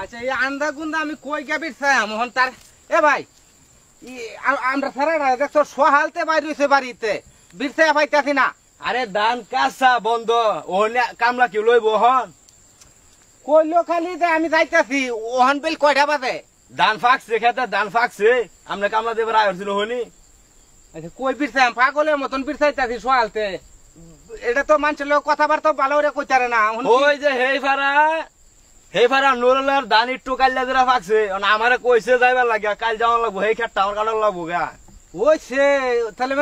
আচ্ছা এই আন্দা গুন্দা আমি কই গাবির তার এ ভাই আমরা দেখছো হয়েছে বাড়িতে না আরে দান বন্ধ কামলা কি লইব কইলো খালি যে আমি যাইতেছি ওহন বিল কয়টা বাজে দান ফাঁকছে খেতে দান ফাঁকছে আমরা কামলা দেবের আয় হয়েছিল হনি আচ্ছা কই বীর ছায়া মতন বীর সোহালতে এটা তো মানুষের কথাবার্তা ভালো করে কইতারে না ওই যে হেই ফারা হে যাইবার লাগবো লাগবো তাহলে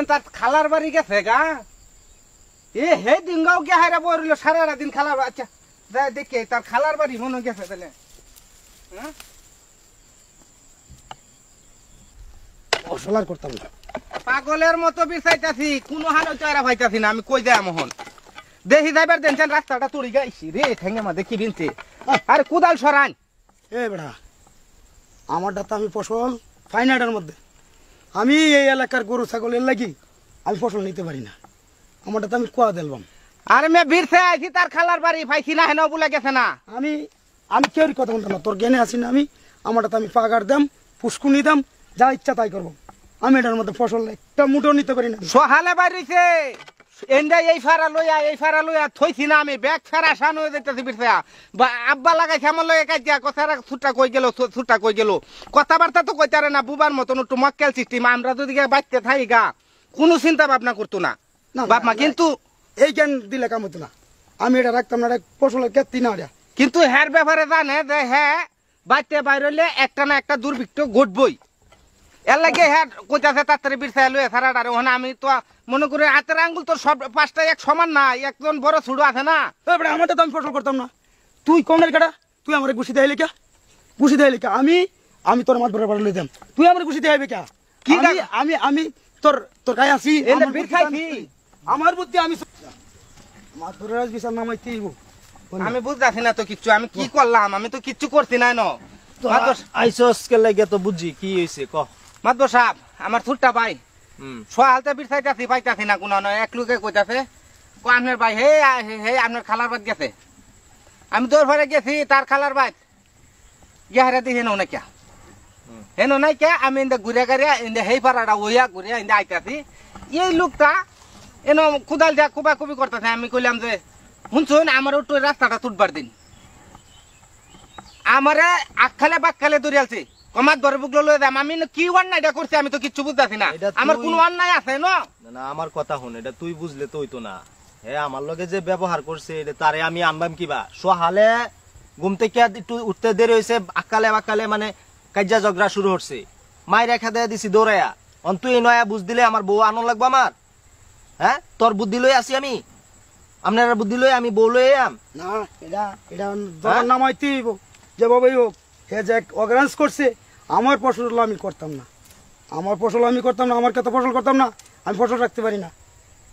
মানে গেছে গা এ হে দিন আচ্ছা, হ্যাঁ? পাগলের মতো বিচাইতাছি কোনো হানো চারা ভাইতাছি না আমি কই দেয় মোহন দেখি যাইবার দেন রাস্তাটা তুড়ি গাইছি রে ঠেঙ্গে মা দেখি বিনছে আর কোদাল সরান এ বেড়া আমারটা তো আমি ফসল ফাইনাটার মধ্যে আমি এই এলাকার গরু ছাগলের লাগি আমি ফসল নিতে পারি না আমারটা তো আমি কুয়া দিলাম আরে মে ভিড়ছে আইছি তার খালার বাড়ি পাইছি না হেন বলে গেছে না আমি আমি কেউ কথা বলতাম না তোর জ্ঞানে আসি না আমি আমারটা তো আমি পাগার দাম পুষ্কুনি দাম যা ইচ্ছা তাই করবো আমি এটার মধ্যে ফসল একটা মুঠো নিতে পারি না সহালে বাড়িছে এই ফারা লইয়া এই ফারা লইয়া না আমি ব্যাগ বা আব্বা লাগাইছে আমার ছুটা কই ছুটা কই কথাবার্তা তো কইতারে না বুবার মতন আমরা যদি থাই গা কোনো চিন্তা ভাবনা করতো না কিন্তু এই দিলে কাম হতো না আমি এটা রাখতাম না কিন্তু হ্যার ব্যাপারে জানে যে হ্যাঁ বাড়তে বাইরে একটা না একটা দুর্ভিক্ষ ঘটবই এর লাগে হ্যাঁ কইতাছে তাড়াতাড়ি লুয়ে সারাটা ওখানে আমি তো মনে করি হাতের আঙ্গুল তোর সব পাঁচটা এক সমান না একজন বড় ছুড়ো আছে না আমার তো আমি ফসল করতাম না তুই কমের কাটা তুই আমার আমি আমি তোর মাছ বড় বড় তুই আমার কি আমি আমি তোর তোর গায়ে আসি আমার বুদ্ধি আমি মাছ ধরে রাজ বিশাল আমি বুঝতেছি না তো কিচ্ছু আমি কি করলাম আমি তো কিচ্ছু করছি না ন আইসস কে লাগে তো বুঝি কি হইছে ক মাদবর সাহেব আমার থুরটা ভাই সোয়ালতে বিরসাইতাছি পাইতাছি না কোনো এক লোকে কইতাছে ও আপনার ভাই হে হে আপনার খালার বাদ গেছে আমি তোর ঘরে গেছি তার খালার বাদ ইহারে দি হেন না কিয়া হেন নাই কিয়া আমি ইন্দা ঘুরে গাড়িয়া ইন্দা হেই পাড়াটা ওইয়া ঘুরিয়া ইন্দা আইতাছি এই লোকটা এন কোদাল দিয়া কুবা কুবি করতেছে আমি কইলাম যে শুনছুন আমার উঠে রাস্তাটা তুটবার দিন আমারে আখালে খালে দৌড়িয়ালছি আমার দরে বুকলো লয়ে দাম আমি কি অন্যায়টা করছি আমি তো কিছু বুঝতেছি না আমার কোন অন্যায় আছে না না আমার কথা শুন এটা তুই বুঝলে তুই তো না হ্যাঁ আমার লগে যে ব্যবহার করছে এটা তারে আমি আনবাম কিবা সহালে ঘুম থেকে একটু উঠতে দেরি হয়েছে আকালে আকালে মানে কাজ্যা ঝগড়া শুরু হচ্ছে মায়ের রেখা দেয়া দিছি দৌড়াইয়া অন তুই নয়া বুঝ দিলে আমার বউ আনন্দ লাগবো আমার হ্যাঁ তোর বুদ্ধি লই আসি আমি আপনার বুদ্ধি লই আমি বউ লই আম না এটা এটা নাম হইতেই যে বাবাই হোক হে যে অগ্রান্স করছে আমার ফসল আমি করতাম না আমার ফসল আমি করতাম না আমার কত ফসল করতাম না আমি ফসল রাখতে পারি না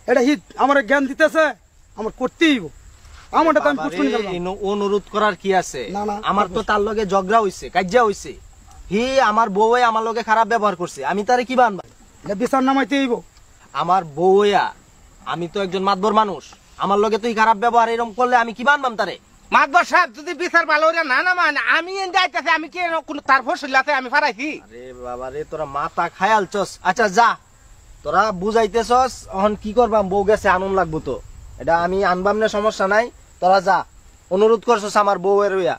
এটা হিত আমার জ্ঞান দিতেছে আমার করতেই আমারটা তো আমি অনুরোধ করার কি আছে আমার তো তার লগে ঝগড়া হইছে কাজিয়া হইছে হি আমার বউয়ে আমার লগে খারাপ ব্যবহার করছে আমি তারে কি বানবা এটা বিচার নামাইতে হইব আমার বউয়া আমি তো একজন মাতবর মানুষ আমার লগে তুই খারাপ ব্যবহার এরকম করলে আমি কি বানবাম তারে মাতবর সাহেব যদি বিচার ভালো না না আমি যাইতেছি আমি কি কোন তার ফসলাতে আমি ফারাইছি আরে বাবা রে তোরা মাথা খায়াল চস আচ্ছা যা তোরা বুঝাইতেছস এখন কি করবাম বউ গেছে আনন্দ লাগবো তো এটা আমি আনবাম না সমস্যা নাই তোরা যা অনুরোধ করছস আমার বউ এর হইয়া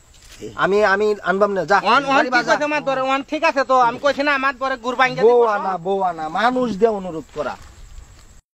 আমি আমি আনবাম না যা ঠিক আছে তো আমি কইছি না মাতবরে গুরবাঙ্গে বউ আনা বউ আনা মানুষ দিয়ে অনুরোধ করা